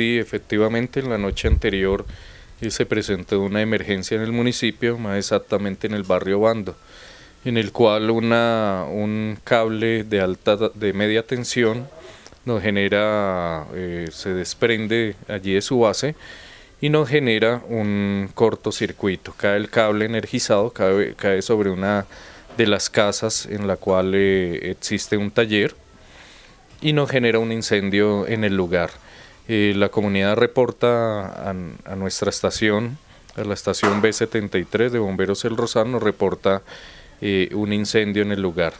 sí, efectivamente, en la noche anterior eh, se presentó una emergencia en el municipio, más exactamente en el barrio Bando, en el cual un cable de, alta, de media tensión nos genera, eh, se desprende allí de su base y nos genera un cortocircuito. Cae el cable energizado, cae, sobre una de las casas en la cual eh, existe un taller y nos genera un incendio en el lugar la comunidad reporta a, nuestra estación, a la estación B73 de Bomberos El Rosal, nos reporta eh, un incendio en el lugar.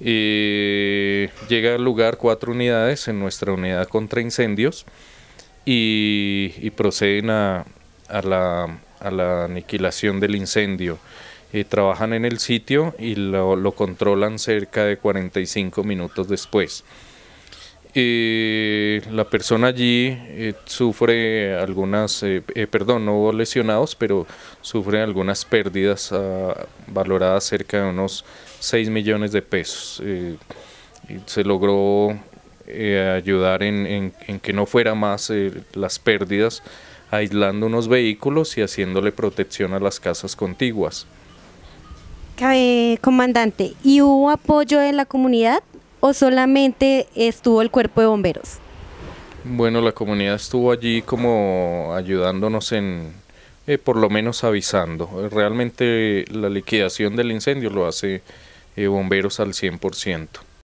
llega al lugar cuatro unidades en nuestra unidad contra incendios y, proceden a, la, aniquilación del incendio. Eh, trabajan en el sitio y lo controlan cerca de 45 minutos después. Eh, la persona allí eh, sufre algunas, eh, eh, perdón, no hubo lesionados, pero sufre algunas pérdidas ah, valoradas cerca de unos 6 millones de pesos. se logró ayudar en, en, que no fuera más las pérdidas, aislando unos vehículos y haciéndole protección a las casas contiguas. comandante, ¿y hubo apoyo de la comunidad? o solamente estuvo el cuerpo de bomberos? Bueno, la comunidad estuvo allí como ayudándonos en, eh, por lo menos avisando. Realmente la liquidación del incendio lo hace eh, bomberos al 100%.